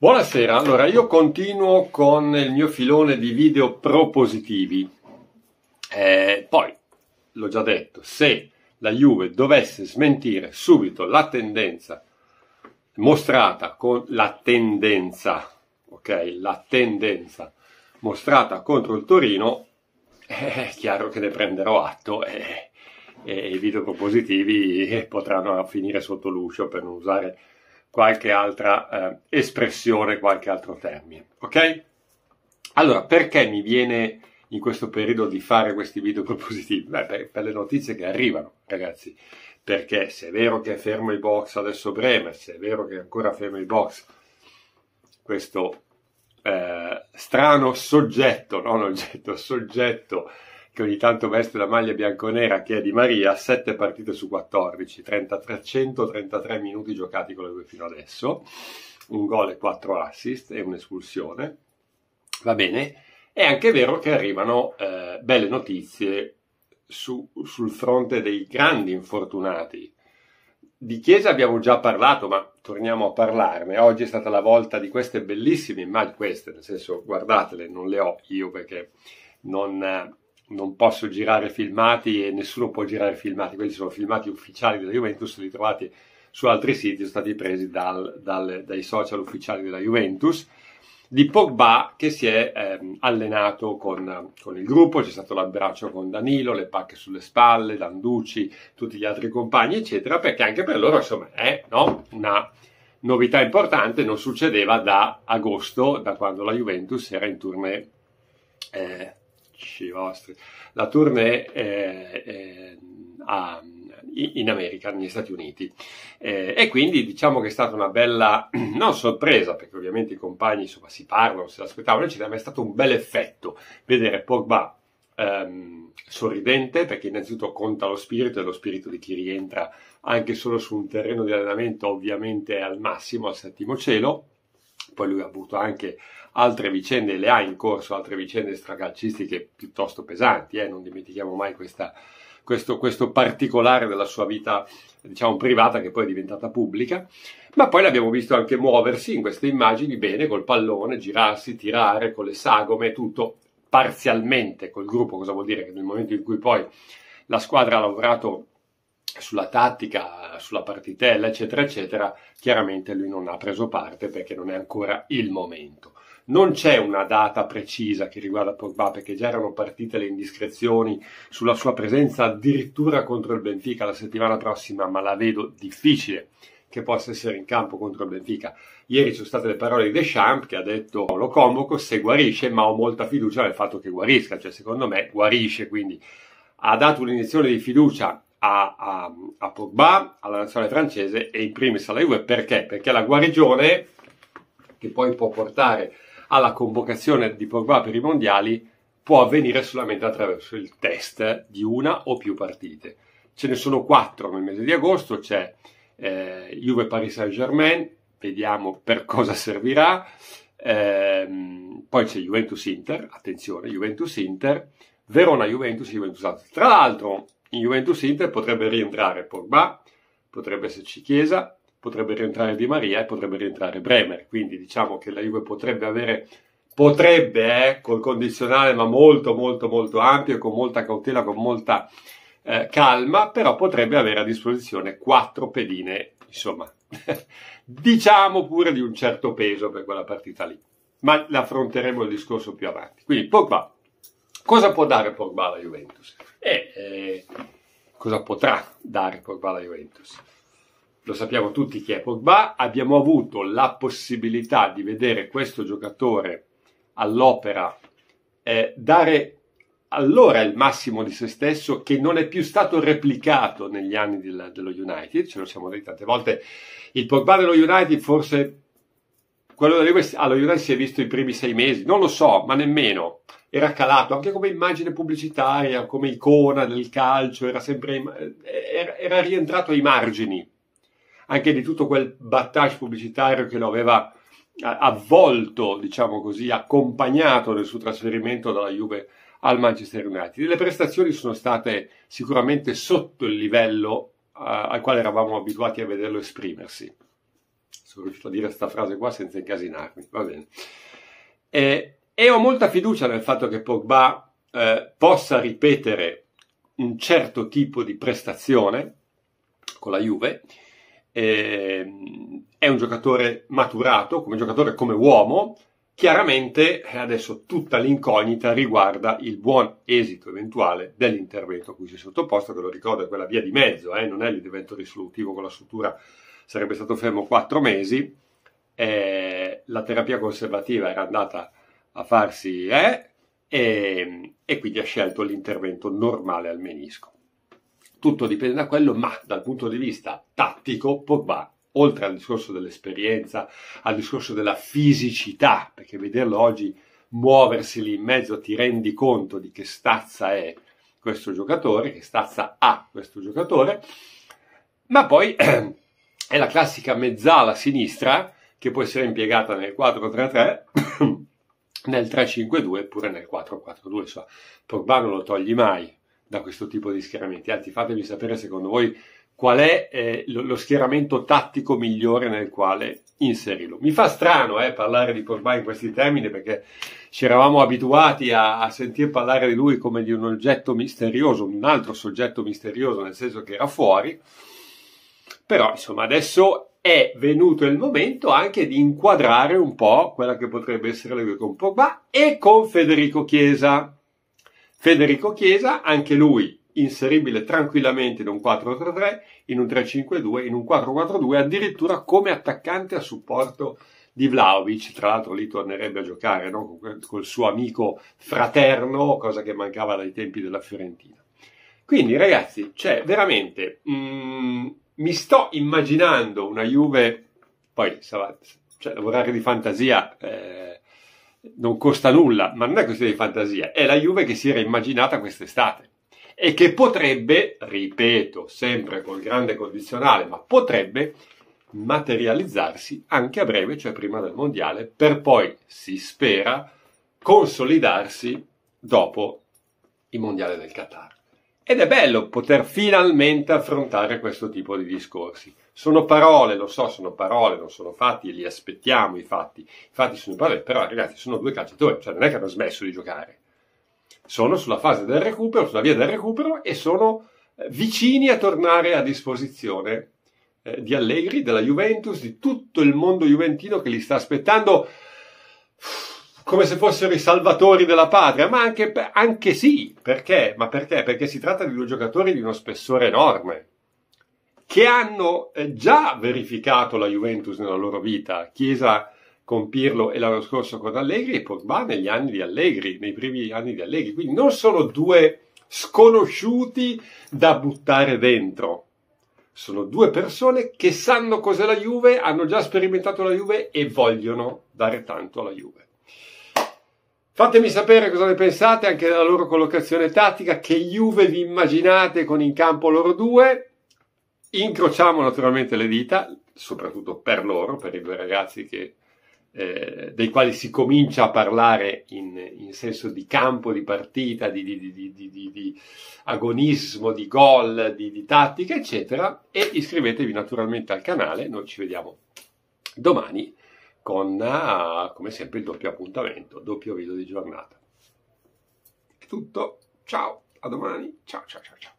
Buonasera, allora io continuo con il mio filone di video propositivi. Eh, poi, l'ho già detto, se la Juve dovesse smentire subito la tendenza mostrata con la tendenza, ok, la tendenza mostrata contro il Torino, eh, è chiaro che ne prenderò atto e, eh, e i video propositivi eh, potranno finire sotto l'uscio per non usare qualche altra eh, espressione, qualche altro termine. Ok? Allora, perché mi viene in questo periodo di fare questi video propositivi? Beh, per, per le notizie che arrivano, ragazzi. Perché se è vero che è fermo i box adesso Bremer, se è vero che è ancora fermo i box questo eh, strano soggetto, non oggetto, soggetto che ogni tanto veste la maglia bianconera che è di Maria, 7 partite su 14, 33, 133 minuti giocati con le due fino adesso, un gol e 4 assist e un'espulsione. Va bene, è anche vero che arrivano eh, belle notizie su, sul fronte dei grandi infortunati. Di Chiesa abbiamo già parlato, ma torniamo a parlarne. Oggi è stata la volta di queste bellissime immagini, queste, nel senso guardatele, non le ho io perché non non posso girare filmati e nessuno può girare filmati, quelli sono filmati ufficiali della Juventus, li trovate su altri siti, sono stati presi dal, dal, dai social ufficiali della Juventus, di Pogba che si è eh, allenato con, con, il gruppo, c'è stato l'abbraccio con Danilo, le pacche sulle spalle, Danducci, tutti gli altri compagni, eccetera, perché anche per loro insomma è no? una novità importante, non succedeva da agosto, da quando la Juventus era in tournée eh, amici vostri. La tournée è, è a, in America, negli Stati Uniti. Eh, e quindi diciamo che è stata una bella, non sorpresa, perché ovviamente i compagni insomma, si parlano, se l'aspettavano, eccetera, ma è stato un bel effetto vedere Pogba ehm, sorridente, perché innanzitutto conta lo spirito, e lo spirito di chi rientra anche solo su un terreno di allenamento ovviamente al massimo, al settimo cielo, poi lui ha avuto anche altre vicende, le ha in corso altre vicende stracalcistiche piuttosto pesanti, eh? non dimentichiamo mai questa, questo, questo, particolare della sua vita, diciamo, privata che poi è diventata pubblica, ma poi l'abbiamo visto anche muoversi in queste immagini bene col pallone, girarsi, tirare con le sagome, tutto parzialmente col gruppo, cosa vuol dire che nel momento in cui poi la squadra ha lavorato sulla tattica, sulla partitella, eccetera, eccetera, chiaramente lui non ha preso parte perché non è ancora il momento. Non c'è una data precisa che riguarda Pogba perché già erano partite le indiscrezioni sulla sua presenza addirittura contro il Benfica la settimana prossima, ma la vedo difficile che possa essere in campo contro il Benfica. Ieri ci sono state le parole di Deschamps che ha detto lo convoco se guarisce, ma ho molta fiducia nel fatto che guarisca, cioè secondo me guarisce, quindi ha dato un'iniezione di fiducia a, a, a Pogba, alla nazionale francese e in primis alla Juve. Perché? Perché la guarigione che poi può portare alla convocazione di Pogba per i mondiali può avvenire solamente attraverso il test di una o più partite. Ce ne sono quattro nel mese di agosto, c'è eh, Juve Paris Saint Germain, vediamo per cosa servirà, ehm, poi c'è Juventus Inter, attenzione, Juventus Inter, Verona Juventus, Juventus Alto. Tra l'altro, in Juventus-Inter potrebbe rientrare Pogba, potrebbe esserci Chiesa, potrebbe rientrare Di Maria e potrebbe rientrare Bremer. Quindi diciamo che la Juve potrebbe avere, potrebbe, eh, col condizionale, ma molto, molto, molto ampio, con molta cautela, con molta eh, calma, però potrebbe avere a disposizione quattro pedine, insomma, diciamo pure di un certo peso per quella partita lì. Ma l'affronteremo il discorso più avanti. Quindi Pogba, Cosa può dare Pogba alla Juventus? Eh, eh, cosa potrà dare Pogba alla Juventus? Lo sappiamo tutti chi è Pogba, abbiamo avuto la possibilità di vedere questo giocatore all'opera eh, dare allora il massimo di se stesso che non è più stato replicato negli anni del, dello United, ce lo siamo detti tante volte, il Pogba dello United forse quello della Juve, alla United si è visto i primi sei mesi, non lo so, ma nemmeno. Era calato anche come immagine pubblicitaria, come icona del calcio, era sempre eh, era, era rientrato ai margini anche di tutto quel battage pubblicitario che lo aveva eh, avvolto, diciamo così, accompagnato nel suo trasferimento dalla Juve al Manchester United. Le prestazioni sono state sicuramente sotto il livello eh, al quale eravamo abituati a vederlo esprimersi. Sono riuscito a dire questa frase qua senza incasinarmi, va bene. E, eh, e ho molta fiducia nel fatto che Pogba eh, possa ripetere un certo tipo di prestazione con la Juve. Eh, è un giocatore maturato, come giocatore, come uomo, Chiaramente eh, adesso tutta l'incognita riguarda il buon esito eventuale dell'intervento a cui si è sottoposto, che lo ricordo è quella via di mezzo, eh? non è l'intervento risolutivo con la struttura sarebbe stato fermo quattro mesi, eh, la terapia conservativa era andata a farsi eh, e, e quindi ha scelto l'intervento normale al menisco. Tutto dipende da quello, ma dal punto di vista tattico Pogba oltre al discorso dell'esperienza, al discorso della fisicità, perché vederlo oggi muoversi lì in mezzo ti rendi conto di che stazza è questo giocatore, che stazza ha questo giocatore, ma poi è la classica mezzala sinistra che può essere impiegata nel 4-3-3, nel 3-5-2 oppure nel 4-4-2. Insomma, So, non lo togli mai da questo tipo di schieramenti. Anzi, fatemi sapere secondo voi qual è eh, lo, lo, schieramento tattico migliore nel quale inserirlo. Mi fa strano eh, parlare di Torbano in questi termini perché ci eravamo abituati a, a sentire parlare di lui come di un oggetto misterioso, un altro soggetto misterioso, nel senso che era fuori però, insomma, adesso è venuto il momento anche di inquadrare un po' quella che potrebbe essere la con Pogba e con Federico Chiesa. Federico Chiesa, anche lui inseribile tranquillamente in un 4-3-3, in un 3-5-2, in un 4-4-2, addirittura come attaccante a supporto di Vlaovic, tra l'altro lì tornerebbe a giocare no? col suo amico fraterno, cosa che mancava dai tempi della Fiorentina. Quindi ragazzi, c'è veramente... Mm, mi sto immaginando una Juve, poi cioè, lavorare di fantasia eh, non costa nulla, ma non è questione di fantasia, è la Juve che si era immaginata quest'estate e che potrebbe, ripeto, sempre col grande condizionale, ma potrebbe materializzarsi anche a breve, cioè prima del mondiale, per poi, si spera, consolidarsi dopo il mondiale del Qatar. Ed è bello poter finalmente affrontare questo tipo di discorsi. Sono parole, lo so, sono parole, non sono fatti e li aspettiamo i fatti. I fatti sono parole, però ragazzi, sono due calciatori, cioè non è che hanno smesso di giocare. Sono sulla fase del recupero, sulla via del recupero e sono eh, vicini a tornare a disposizione eh, di Allegri, della Juventus, di tutto il mondo juventino che li sta aspettando. Uff come se fossero i salvatori della patria, ma anche, anche sì, perché? Ma perché? Perché si tratta di due giocatori di uno spessore enorme, che hanno eh, già verificato la Juventus nella loro vita, Chiesa con Pirlo e l'anno scorso con Allegri e Pogba negli anni di Allegri, nei primi anni di Allegri, quindi non sono due sconosciuti da buttare dentro. Sono due persone che sanno cos'è la Juve, hanno già sperimentato la Juve e vogliono dare tanto alla Juve. Fatemi sapere cosa ne pensate anche della loro collocazione tattica, che Juve vi immaginate con in campo loro due. Incrociamo naturalmente le dita, soprattutto per loro, per i due ragazzi che, eh, dei quali si comincia a parlare in, in senso di campo, di partita, di, di, di, di agonismo, di gol, di tattica, eccetera. E iscrivetevi naturalmente al canale, noi ci vediamo domani con come sempre il doppio appuntamento, doppio video di giornata. È tutto, ciao, a domani, ciao ciao ciao ciao.